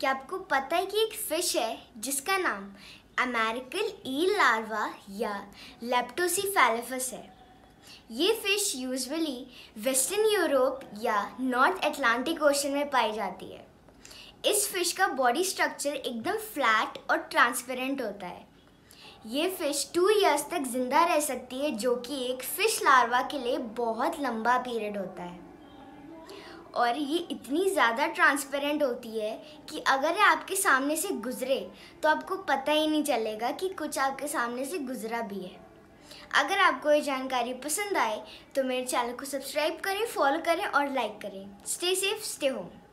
क्या आपको पता है कि एक फिश है जिसका नाम अमेरिकन ई लार्वा या लेप्टोसी लेप्टोसीफेलिफस है ये फिश यूजुअली वेस्टर्न यूरोप या नॉर्थ एटलांटिक ओशन में पाई जाती है इस फिश का बॉडी स्ट्रक्चर एकदम फ्लैट और ट्रांसपेरेंट होता है ये फिश टू इयर्स तक ज़िंदा रह सकती है जो कि एक फ़िश लार्वा के लिए बहुत लंबा पीरियड होता है और ये इतनी ज़्यादा ट्रांसपेरेंट होती है कि अगर आपके सामने से गुजरे तो आपको पता ही नहीं चलेगा कि कुछ आपके सामने से गुजरा भी है अगर आपको ये जानकारी पसंद आए तो मेरे चैनल को सब्सक्राइब करें फॉलो करें और लाइक करें स्टे सेफ स्टे होम